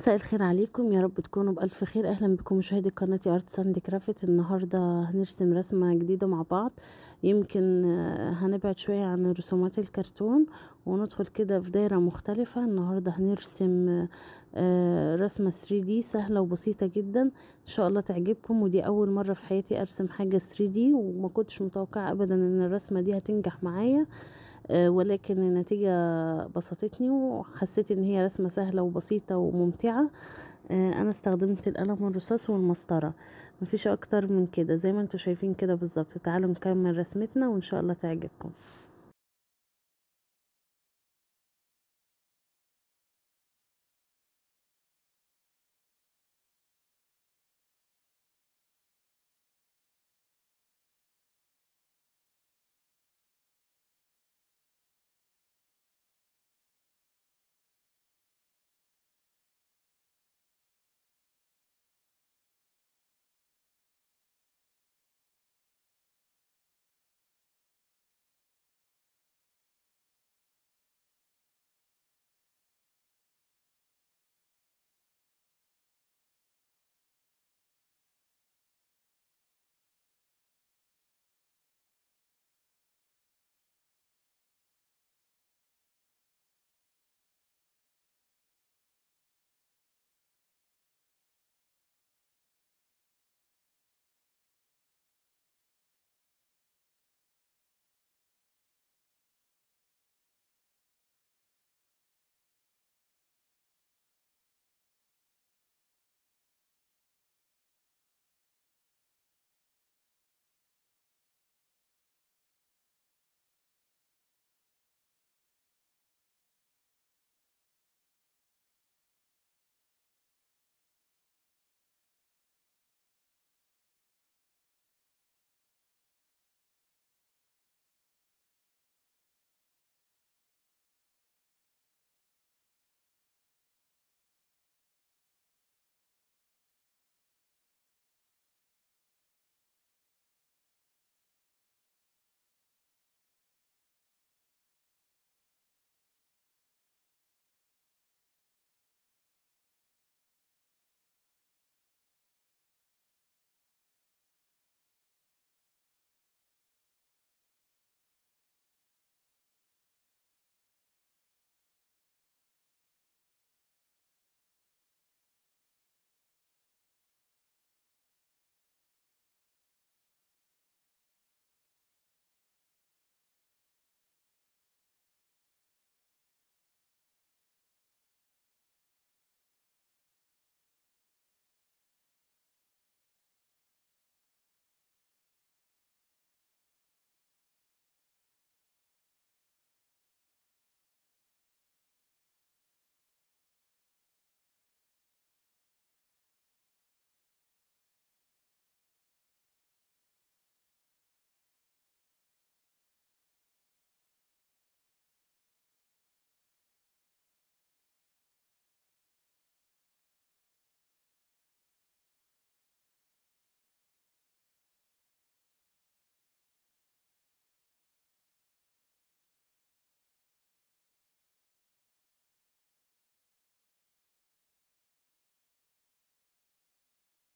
مساء الخير عليكم يا رب تكونوا بألف خير أهلا بكم مشاهدي قناة أرت ساند كرافت النهاردة هنرسم رسمة جديدة مع بعض يمكن آه، هنبعد شوية عن رسومات الكرتون وندخل كده في دايرة مختلفة النهاردة هنرسم آه، رسمة 3D سهلة وبسيطة جدا ان شاء الله تعجبكم ودي اول مرة في حياتي ارسم حاجة 3D وما كنتش متوقعة ابدا ان الرسمة دي هتنجح معايا آه، ولكن النتيجة بسطتني وحسيت ان هي رسمة سهلة وبسيطة وممتعة آه، انا استخدمت القلم الرصاص والمسطرة مفيش اكتر من كده زي ما انتوا شايفين كده بالظبط تعالوا نكمل رسمتنا وان شاء الله تعجبكم